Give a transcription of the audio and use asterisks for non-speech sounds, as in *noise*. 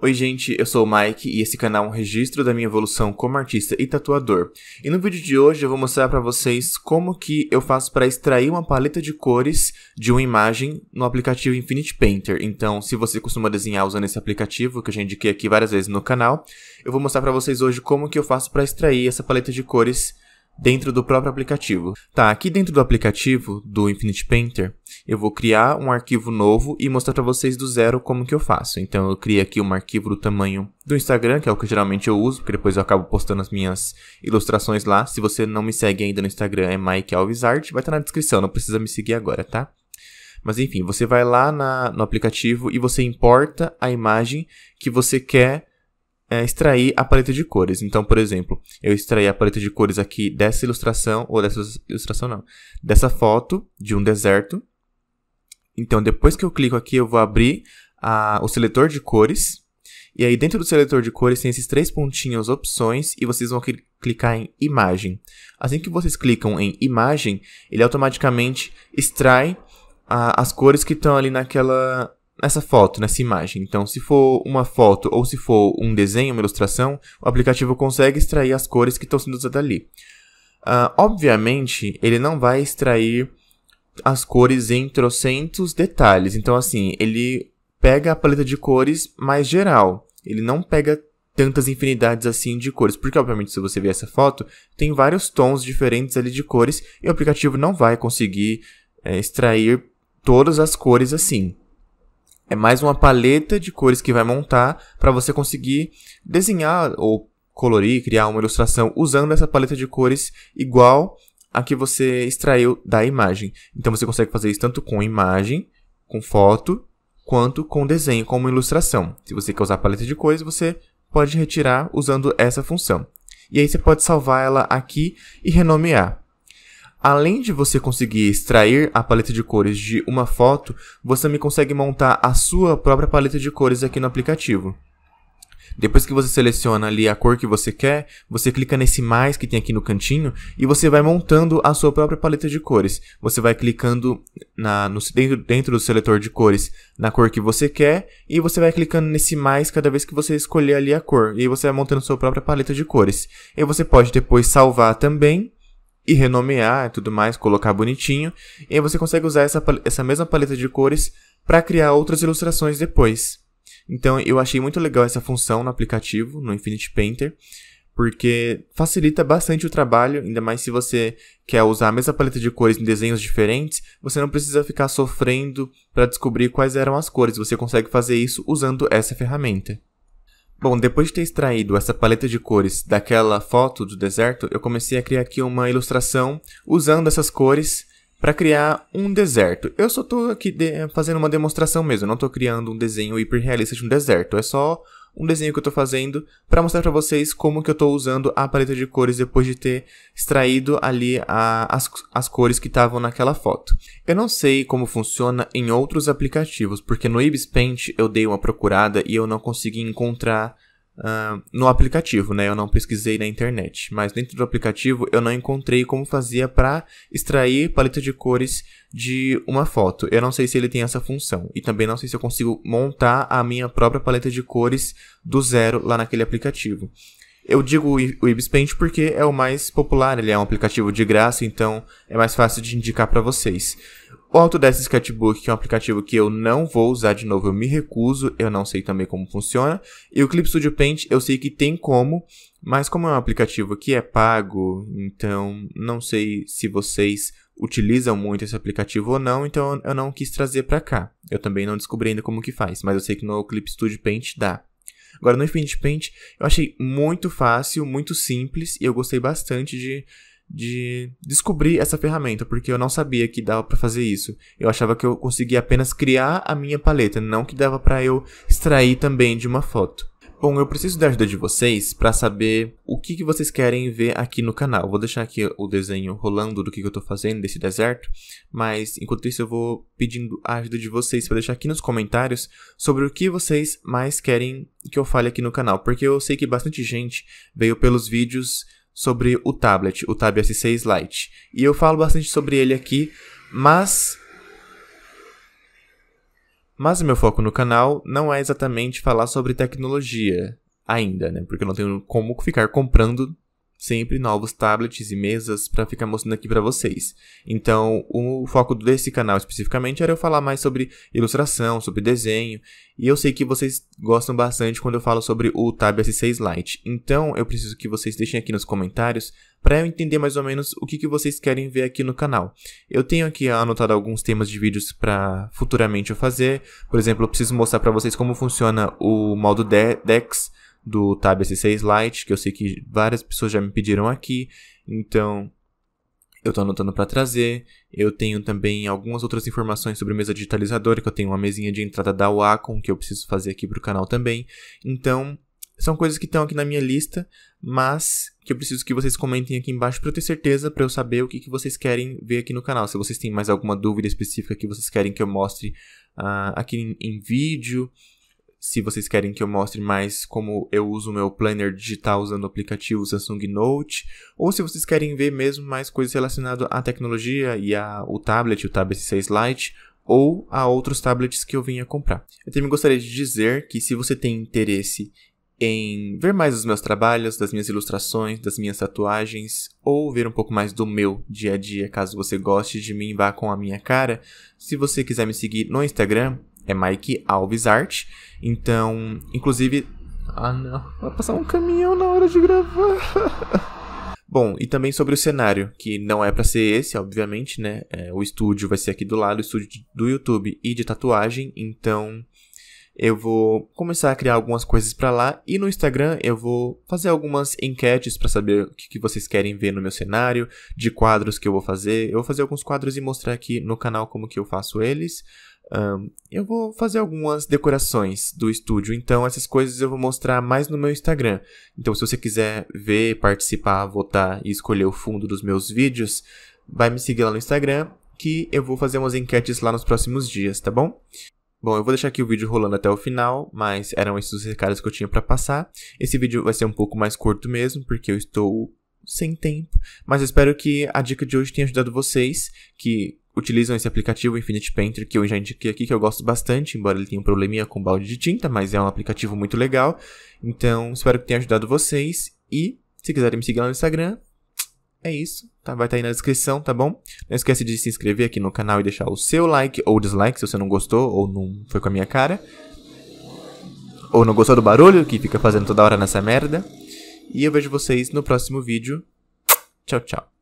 Oi gente, eu sou o Mike e esse canal é um registro da minha evolução como artista e tatuador. E no vídeo de hoje eu vou mostrar para vocês como que eu faço para extrair uma paleta de cores de uma imagem no aplicativo Infinity Painter. Então, se você costuma desenhar usando esse aplicativo, que eu já indiquei aqui várias vezes no canal, eu vou mostrar para vocês hoje como que eu faço para extrair essa paleta de cores dentro do próprio aplicativo. Tá, aqui dentro do aplicativo do Infinity Painter, eu vou criar um arquivo novo e mostrar para vocês do zero como que eu faço. Então eu crio aqui um arquivo do tamanho do Instagram, que é o que geralmente eu uso, porque depois eu acabo postando as minhas ilustrações lá. Se você não me segue ainda no Instagram, é Mike Alves Art, vai estar tá na descrição, não precisa me seguir agora, tá? Mas enfim, você vai lá na, no aplicativo e você importa a imagem que você quer é, extrair a paleta de cores. Então, por exemplo, eu extraí a paleta de cores aqui dessa ilustração, ou dessa ilustração não, dessa foto de um deserto. Então, depois que eu clico aqui, eu vou abrir a, o seletor de cores. E aí, dentro do seletor de cores, tem esses três pontinhos opções e vocês vão clicar em imagem. Assim que vocês clicam em imagem, ele automaticamente extrai a, as cores que estão ali naquela nessa foto, nessa imagem. Então, se for uma foto ou se for um desenho, uma ilustração, o aplicativo consegue extrair as cores que estão sendo usadas ali. Uh, obviamente, ele não vai extrair as cores em trocentos detalhes. Então, assim, ele pega a paleta de cores mais geral. Ele não pega tantas infinidades assim de cores, porque obviamente se você ver essa foto, tem vários tons diferentes ali de cores e o aplicativo não vai conseguir é, extrair todas as cores assim. É mais uma paleta de cores que vai montar para você conseguir desenhar ou colorir, criar uma ilustração usando essa paleta de cores igual a que você extraiu da imagem. Então você consegue fazer isso tanto com imagem, com foto, quanto com desenho, como ilustração. Se você quer usar a paleta de cores, você pode retirar usando essa função. E aí você pode salvar ela aqui e renomear. Além de você conseguir extrair a paleta de cores de uma foto, você também consegue montar a sua própria paleta de cores aqui no aplicativo. Depois que você seleciona ali a cor que você quer, você clica nesse mais que tem aqui no cantinho e você vai montando a sua própria paleta de cores. Você vai clicando na, no, dentro, dentro do seletor de cores na cor que você quer e você vai clicando nesse mais cada vez que você escolher ali a cor. E aí você vai montando a sua própria paleta de cores. E você pode depois salvar também e renomear e tudo mais, colocar bonitinho. E aí você consegue usar essa, essa mesma paleta de cores para criar outras ilustrações depois. Então eu achei muito legal essa função no aplicativo, no Infinity Painter, porque facilita bastante o trabalho, ainda mais se você quer usar a mesma paleta de cores em desenhos diferentes, você não precisa ficar sofrendo para descobrir quais eram as cores, você consegue fazer isso usando essa ferramenta. Bom, depois de ter extraído essa paleta de cores daquela foto do deserto, eu comecei a criar aqui uma ilustração usando essas cores para criar um deserto. Eu só estou aqui fazendo uma demonstração mesmo, não estou criando um desenho hiperrealista de um deserto, é só um desenho que eu estou fazendo para mostrar para vocês como que eu estou usando a paleta de cores depois de ter extraído ali a, as, as cores que estavam naquela foto. Eu não sei como funciona em outros aplicativos, porque no Ibis Paint eu dei uma procurada e eu não consegui encontrar uh, no aplicativo, né? Eu não pesquisei na internet, mas dentro do aplicativo eu não encontrei como fazia para extrair paleta de cores de uma foto. Eu não sei se ele tem essa função e também não sei se eu consigo montar a minha própria paleta de cores do zero lá naquele aplicativo. Eu digo o Ibispaint porque é o mais popular, ele é um aplicativo de graça, então é mais fácil de indicar para vocês. O Autodesk Sketchbook, que é um aplicativo que eu não vou usar de novo, eu me recuso, eu não sei também como funciona. E o Clip Studio Paint eu sei que tem como, mas como é um aplicativo que é pago, então não sei se vocês utilizam muito esse aplicativo ou não, então eu não quis trazer para cá. Eu também não descobri ainda como que faz, mas eu sei que no Clip Studio Paint dá. Agora no Infinity Paint eu achei muito fácil, muito simples e eu gostei bastante de de descobrir essa ferramenta, porque eu não sabia que dava para fazer isso. Eu achava que eu conseguia apenas criar a minha paleta, não que dava para eu extrair também de uma foto. Bom, eu preciso da ajuda de vocês para saber o que, que vocês querem ver aqui no canal. Vou deixar aqui o desenho rolando do que, que eu estou fazendo desse deserto, mas enquanto isso eu vou pedindo a ajuda de vocês para deixar aqui nos comentários sobre o que vocês mais querem que eu fale aqui no canal, porque eu sei que bastante gente veio pelos vídeos sobre o tablet, o Tab S6 Lite. E eu falo bastante sobre ele aqui, mas mas o meu foco no canal não é exatamente falar sobre tecnologia ainda, né? Porque eu não tenho como ficar comprando sempre novos tablets e mesas para ficar mostrando aqui para vocês. Então, o foco desse canal especificamente era eu falar mais sobre ilustração, sobre desenho, e eu sei que vocês gostam bastante quando eu falo sobre o Tab S6 Lite. Então, eu preciso que vocês deixem aqui nos comentários para eu entender mais ou menos o que, que vocês querem ver aqui no canal. Eu tenho aqui anotado alguns temas de vídeos para futuramente eu fazer. Por exemplo, eu preciso mostrar para vocês como funciona o modo de Dex, do Tab S6 Lite, que eu sei que várias pessoas já me pediram aqui, então eu estou anotando para trazer. Eu tenho também algumas outras informações sobre mesa digitalizadora, que eu tenho uma mesinha de entrada da Wacom, que eu preciso fazer aqui para o canal também. Então, são coisas que estão aqui na minha lista, mas que eu preciso que vocês comentem aqui embaixo para eu ter certeza, para eu saber o que, que vocês querem ver aqui no canal. Se vocês têm mais alguma dúvida específica que vocês querem que eu mostre uh, aqui em, em vídeo, se vocês querem que eu mostre mais como eu uso o meu planner digital usando o aplicativo Samsung Note, ou se vocês querem ver mesmo mais coisas relacionadas à tecnologia e ao tablet, o Tablet 6 Lite, ou a outros tablets que eu vinha comprar. Eu também gostaria de dizer que se você tem interesse em ver mais os meus trabalhos, das minhas ilustrações, das minhas tatuagens, ou ver um pouco mais do meu dia a dia, caso você goste de mim, vá com a minha cara. Se você quiser me seguir no Instagram, é Mike Alves Art. Então, inclusive. Ah, não. Vai passar um caminhão na hora de gravar. *laughs* Bom, e também sobre o cenário, que não é para ser esse, obviamente, né? É, o estúdio vai ser aqui do lado, o estúdio do YouTube e de tatuagem, então eu vou começar a criar algumas coisas para lá e no Instagram eu vou fazer algumas enquetes para saber o que, que, vocês querem ver no meu cenário, de quadros que eu vou fazer. Eu vou fazer alguns quadros e mostrar aqui no canal como que eu faço eles. Um, eu vou fazer algumas decorações do estúdio, então essas coisas eu vou mostrar mais no meu Instagram. Então, se você quiser ver, participar, votar e escolher o fundo dos meus vídeos, vai me seguir lá no Instagram, que eu vou fazer umas enquetes lá nos próximos dias, tá bom? Bom, eu vou deixar aqui o vídeo rolando até o final, mas eram esses os recados que eu tinha para passar. Esse vídeo vai ser um pouco mais curto mesmo, porque eu estou sem tempo. Mas eu espero que a dica de hoje tenha ajudado vocês que utilizam esse aplicativo Infinite Painter que eu já indiquei aqui que eu gosto bastante, embora ele tenha um probleminha com balde de tinta, mas é um aplicativo muito legal. Então, espero que tenha ajudado vocês e se quiserem me seguir lá no Instagram, é isso, tá? Vai estar tá aí na descrição, tá bom? Não esquece de se inscrever aqui no canal e deixar o seu like ou dislike se você não gostou ou não foi com a minha cara. Ou não gostou do barulho que fica fazendo toda hora nessa merda. E eu vejo vocês no próximo vídeo. Tchau, tchau.